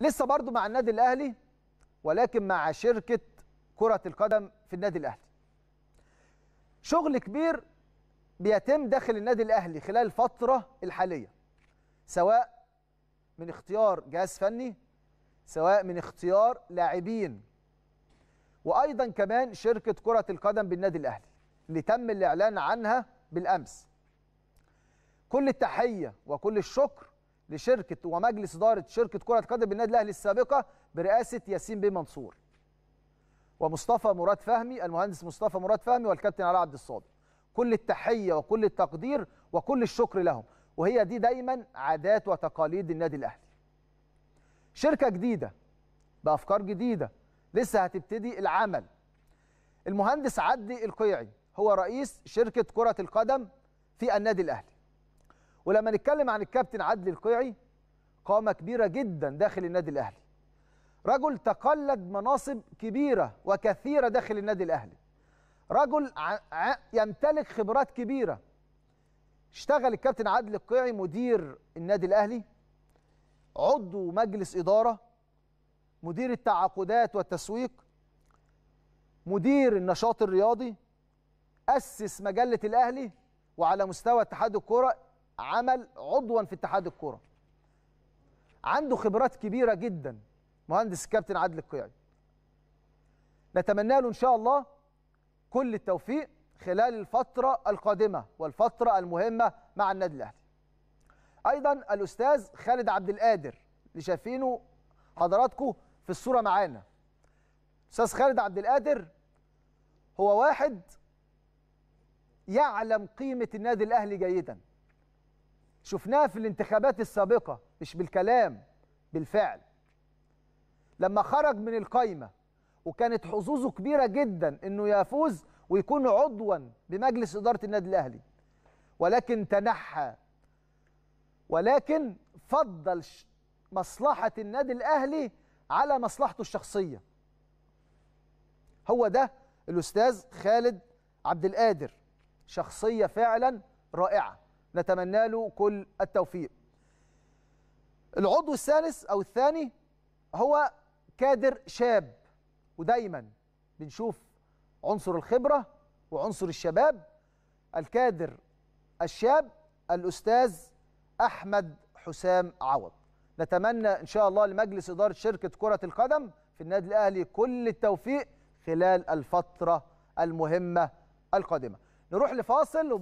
لسه برضو مع النادي الاهلي ولكن مع شركه كره القدم في النادي الاهلي شغل كبير بيتم داخل النادي الاهلي خلال الفتره الحاليه سواء من اختيار جهاز فني سواء من اختيار لاعبين وايضا كمان شركه كره القدم بالنادي الاهلي اللي تم الاعلان عنها بالامس كل التحيه وكل الشكر لشركه ومجلس اداره شركه كره قدم بالنادي الاهلي السابقه برئاسه ياسين بيه منصور ومصطفى مراد فهمي المهندس مصطفى مراد فهمي والكابتن علاء عبد الصادق كل التحيه وكل التقدير وكل الشكر لهم وهي دي دايما عادات وتقاليد النادي الاهلي شركه جديده بافكار جديده لسه هتبتدي العمل المهندس عدي القيعي هو رئيس شركه كره القدم في النادي الاهلي ولما نتكلم عن الكابتن عدلي القيعي قامة كبيرة جدا داخل النادي الأهلي رجل تقلد مناصب كبيرة وكثيرة داخل النادي الأهلي رجل يمتلك خبرات كبيرة اشتغل الكابتن عدل القيعي مدير النادي الأهلي عضو مجلس إدارة مدير التعاقدات والتسويق مدير النشاط الرياضي أسس مجلة الأهلي وعلى مستوى اتحاد الكرة عمل عضوا في اتحاد الكوره عنده خبرات كبيره جدا مهندس الكابتن عادل القيعي نتمنى له ان شاء الله كل التوفيق خلال الفتره القادمه والفتره المهمه مع النادي الاهلي ايضا الاستاذ خالد عبد القادر اللي شايفينه حضراتكم في الصوره معانا استاذ خالد عبد القادر هو واحد يعلم قيمه النادي الاهلي جيدا شفناها في الانتخابات السابقة مش بالكلام بالفعل لما خرج من القايمة وكانت حظوظه كبيرة جدا انه يفوز ويكون عضوا بمجلس إدارة النادي الأهلي ولكن تنحى ولكن فضل مصلحة النادي الأهلي على مصلحته الشخصية هو ده الأستاذ خالد عبد القادر شخصية فعلا رائعة نتمنى له كل التوفيق العضو الثالث أو الثاني هو كادر شاب ودايما بنشوف عنصر الخبرة وعنصر الشباب الكادر الشاب الأستاذ أحمد حسام عوض نتمنى إن شاء الله لمجلس إدارة شركة كرة القدم في النادي الأهلي كل التوفيق خلال الفترة المهمة القادمة نروح لفاصل وبعد